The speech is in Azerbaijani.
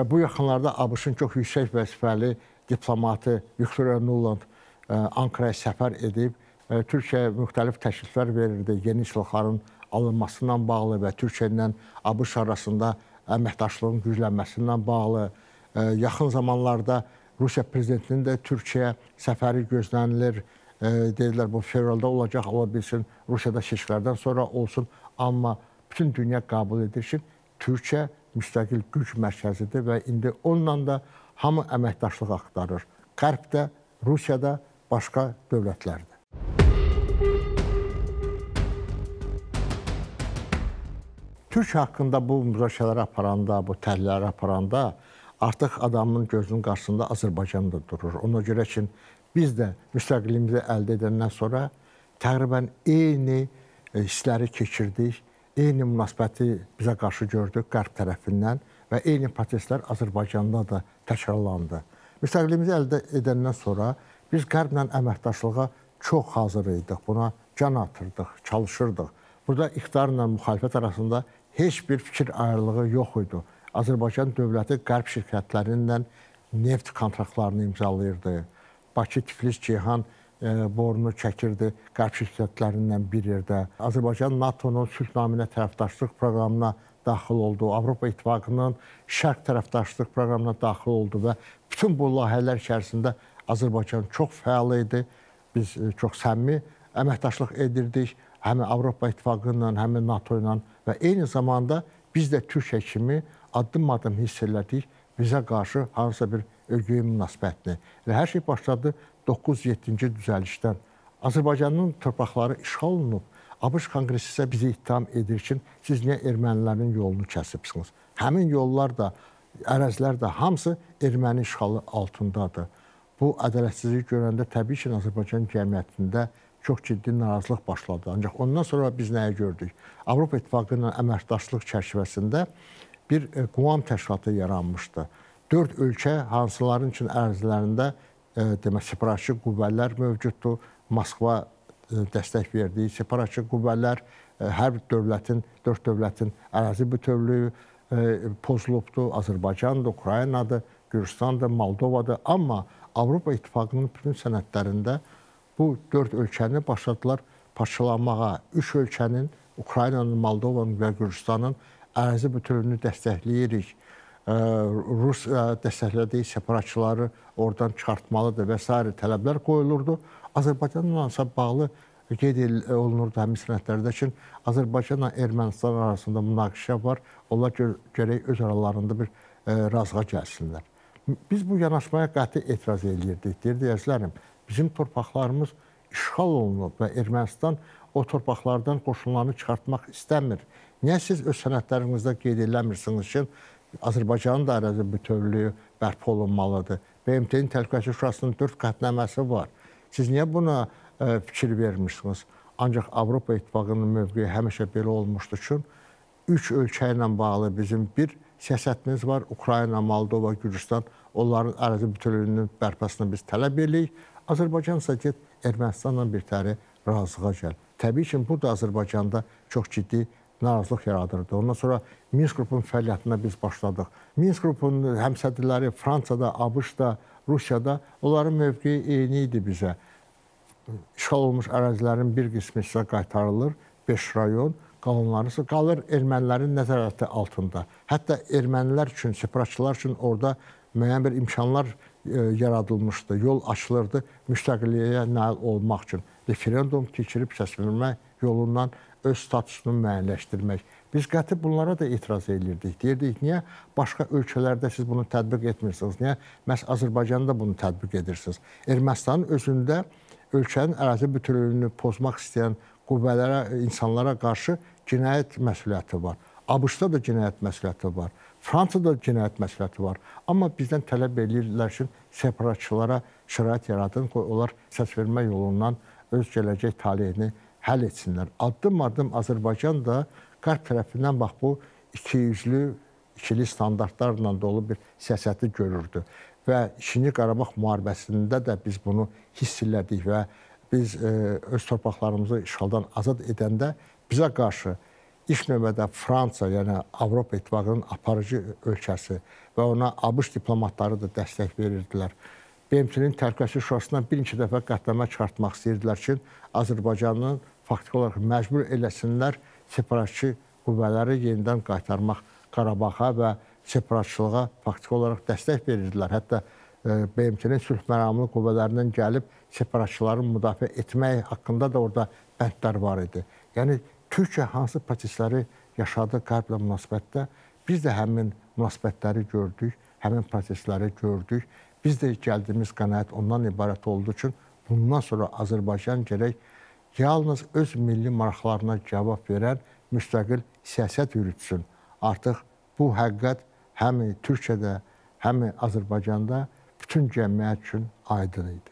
Və bu yaxınlarda ABŞ-ın çox yüksək vəzifəli diplomatı Viktoriya Nuland e, Ankaraya səfər edib, e, Türkiyəyə müxtəlif təkliflər verirdi yeni silahların alınmasından bağlı və Türkiyə ilə ABŞ arasında əməkdaşlığın güclənməsindən bağlı. E, yaxın zamanlarda Rusiya prezidentinin də Türkiyə səfəri gözlənilir. Deyirlər, bu fevralda olacaq, ola bilsin, Rusiyada seçkilərdən sonra olsun. Amma bütün dünya qəbul edir ki, Türkiyə müstəqil güc mərkəzidir və indi onunla da hamı əməkdaşlıq axtarır. Qərbdə, Rusiyada, başqa dövlətlərdə. Türk haqqında bu müzakirələr aparanda, bu təhlillər aparanda artıq adamın gözünün qarşısında Azərbaycan da durur. Ona görə ki, biz də müstəqiliyimizi əldə edəndən sonra təqribən eyni e, hissləri keçirdik eyni münasibəti bizə qarşı gördük Qərb tərəfindən və eyni proseslər Azərbaycanda da təkrarlandı. Müstəqilliyimizi əldə edəndən sonra biz Qərblə əməkdaşlığa çox hazır idik. Buna can atırdıq, çalışırdıq. Burada iqtidarla müxalifət arasında heç bir fikir ayrılığı yox idi. Azərbaycan dövləti Qərb şirkətlərindən neft kontraktlarını imzalayırdı. Bakı, Tiflis, Ceyhan şirkətləri E, bornu, Çəkirdi qərb şirkətlərindən bir yerdə, Azərbaycan NATO-nun sülh naminə tərəfdaşlıq proqramına daxil oldu, Avropa İttifaqının şərq tərəfdaşlıq proqramına daxil oldu və bütün bu layihələr içərisində Azərbaycan çox fəal idi. Biz e, çox səmimi əməkdaşlıq edirdik həm Avropa İttifaqı ilə, həm NATO ilə və eyni zamanda biz də Türkiyə kimi addım-addım hiss elədik bizə qarşı hansısa bir ögey münasibətini və hər şey başladı 9-7-ci düzəlişdən. Azərbaycanın torpaqları işğal olunub, ABŞ Konqresi isə bizi ittiham edir ki, siz niyə ermənilərin yolunu kəsibsiniz? Həmin yollar da, ərazilər də hamısı erməni işğalı altındadır. Bu ədalətsizliyi görəndə təbii ki, Azərbaycan cəmiyyətində çox ciddi narazılıq başladı. Ancaq ondan sonra biz nəyə gördük? Avropa İttifaqı ilə əməkdaşlıq çərçivəsində bir Quam e, təşkilatı yaranmışdı dörd ölkə hansıların üçün ərazilərində e, demək separatçı qüvvələr mövcuddur. Moskva e, dəstək verdiyi separatçı qüvvələr e, hər dövlətin, dörd dövlətin ərazi bütövlüyü pozulubdur. Azərbaycandır, Ukraynadır, Gürcüstandır, Moldovadır. Amma Avropa İttifaqının bütün sənədlərində bu dörd ölkəni başladılar parçalanmağa. Üç ölkənin, Ukraynanın, Moldovanın və Gürcüstanın ərazi bütövlüyünü dəstəkləyirik Rus dəstəklədiyi separatçıları ordan çıxartmalıdır və sair tələblər qoyulurdu. Azərbaycanla isə bağlı qeyd e, olunurdu həmin sənədlərdə ki, Azərbaycanla Ermənistan arasında münaqişə var. Onlar görək öz aralarında bir e, razığa gəlsinlər. Biz bu yanaşmaya qəti etiraz edirdik. Deyirdi, əzizlərim, bizim torpaqlarımız işğal olunub və Ermənistan o torpaqlardan qoşunlarını çıxartmaq istəmir. Niyə siz öz sənədlərinizdə qeyd eləmirsiniz ki, Azərbaycanın da ərazi bütövlüyü bərpa olunmalıdır. BMT-nin Təhlükəsizlik Şurasının 4 qətnaməsi var. Siz niyə buna ə, e, fikir vermirsiniz? Ancaq Avropa İttifaqının mövqeyi həmişə belə olmuşdu ki, üç ölkə ilə bağlı bizim bir siyasətimiz var. Ukrayna, Moldova, Gürcüstan onların ərazi bütövlüyünün bərpasını biz tələb edirik. Azərbaycan isə get Ermənistanla birtəhər razılığa gəl. Təbii ki, bu da Azərbaycanda çox ciddi narazılıq yaradırdı. Ondan sonra Minsk qrupunun fəaliyyətinə biz başladıq. Minsk qrupunun həmsədrləri Fransada, ABŞ-da, Rusiyada onların mövqeyi eyni idi bizə. İşğal olmuş ərazilərin bir qismi sizə qaytarılır, 5 rayon, qalanları isə qalır ermənilərin nəzarəti altında. Hətta ermənilər üçün, separatçılar üçün orada müəyyən bir imkanlar e, yaradılmışdı, yol açılırdı müstəqilliyə nail olmaq üçün. Referendum keçirib səsvermə yolundan öz statusunu müəyyənləşdirmək. Biz qəti bunlara da etiraz edirdik. Deyirdik, niyə başqa ölkələrdə siz bunu tətbiq etmirsiniz? Niyə məhz Azərbaycanda bunu tətbiq edirsiniz? Ermənistanın özündə ölkənin ərazi bütünlüyünü pozmaq istəyən qüvvələrə, insanlara qarşı cinayət məsuliyyəti var. ABŞ-da da cinayət məsuliyyəti var. Fransada cinayət məsuliyyəti var. Amma bizdən tələb eləyirlər ki, separatçılara şərait yaradın ki, onlar səsvermə yolundan öz gələcək taleyini həll etsinlər. Addım-addım Azərbaycan da qərb tərəfindən bax bu ikiyüzlü, ikili standartlarla dolu bir siyasəti görürdü. Və İkinci Qarabağ müharibəsində də biz bunu hiss elədik və biz e, öz torpaqlarımızı işğaldan azad edəndə bizə qarşı ilk növbədə Fransa, yəni Avropa İttifaqının aparıcı ölkəsi və ona ABŞ diplomatları da dəstək verirdilər. BMT-nin Təhlükəsizlik Şurasından bir neçə dəfə qətnamə çıxartmaq istəyirdilər ki, Azərbaycanın faktiki olaraq məcbur eləsinlər separatçı qüvvələri yenidən qaytarmaq Qarabağa və separatçılığa faktiki olaraq dəstək verirdilər. Hətta e, BMT-nin sülh məramlı qüvvələrindən gəlib separatçıların müdafiə etmək haqqında da orada bəndlər var idi. Yəni, Türkiyə hansı prosesləri yaşadı qərblə münasibətdə, biz də həmin münasibətləri gördük, həmin prosesləri gördük. Biz də gəldiyimiz qənaət ondan ibarət olduğu üçün bundan sonra Azərbaycan gərək yalnız öz milli maraqlarına cavab verən müstəqil siyasət yürütsün. Artıq bu həqiqət həm Türkiyədə, həm Azərbaycanda bütün cəmiyyət üçün aydın idi.